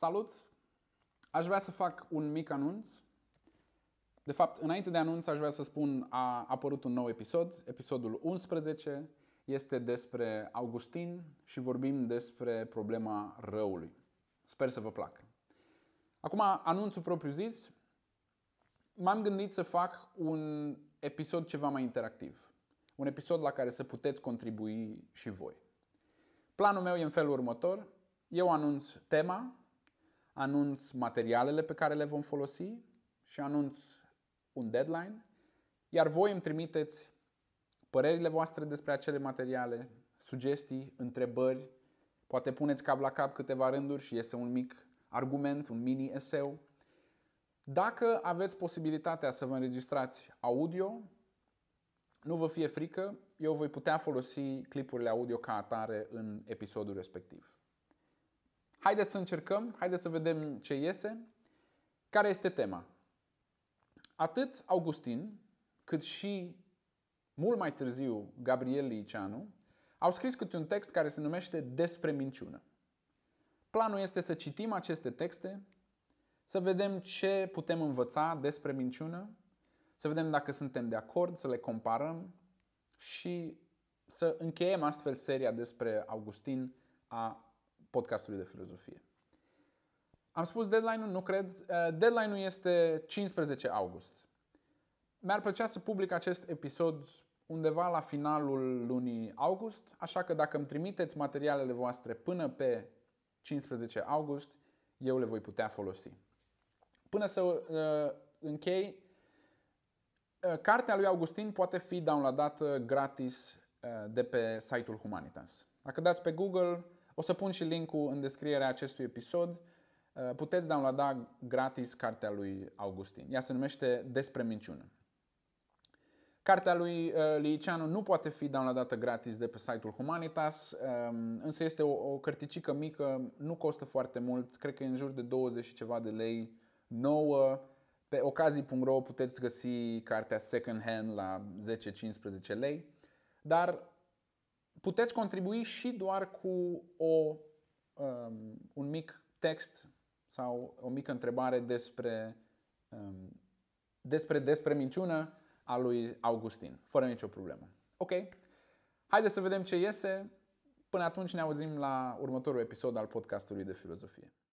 Salut! Aș vrea să fac un mic anunț. De fapt, înainte de anunț, aș vrea să spun, a apărut un nou episod, episodul 11. Este despre Augustin și vorbim despre problema răului. Sper să vă placă. Acum, anunțul propriu zis, m-am gândit să fac un episod ceva mai interactiv. Un episod la care să puteți contribui și voi. Planul meu e în felul următor. Eu anunț tema, anunț materialele pe care le vom folosi și anunț un deadline, iar voi îmi trimiteți părerile voastre despre acele materiale, sugestii, întrebări, poate puneți cap la cap câteva rânduri și iese un mic argument, un mini eseu. Dacă aveți posibilitatea să vă înregistrați audio, nu vă fie frică, eu voi putea folosi clipurile audio ca atare în episodul respectiv. Haideți să încercăm, haideți să vedem ce iese. Care este tema? Atât Augustin, cât și mult mai târziu Gabriel Liceanu, au scris câte un text care se numește Despre minciună. Planul este să citim aceste texte, să vedem ce putem învăța despre minciună, să vedem dacă suntem de acord, să le comparăm și să încheiem astfel seria despre Augustin a podcastului de filozofie. Am spus deadline-ul, nu cred. Uh, deadline-ul este 15 august. Mi-ar plăcea să public acest episod undeva la finalul lunii august, așa că dacă îmi trimiteți materialele voastre până pe 15 august, eu le voi putea folosi. Până să uh, închei, uh, cartea lui Augustin poate fi downloadată gratis uh, de pe site-ul Humanitas. Dacă dați pe Google o să pun și linkul în descrierea acestui episod. Uh, puteți downloada gratis cartea lui Augustin. Ea se numește Despre minciună. Cartea lui uh, Liceanu nu poate fi downloadată gratis de pe site-ul Humanitas, um, însă este o, o cărticică mică, nu costă foarte mult, cred că e în jur de 20 și ceva de lei nouă. Pe ocazii.ro puteți găsi cartea second hand la 10-15 lei, dar puteți contribui și doar cu o, um, un mic text sau o mică întrebare despre, um, despre, despre minciună a lui Augustin, fără nicio problemă. Ok, haideți să vedem ce iese. Până atunci ne auzim la următorul episod al podcastului de filozofie.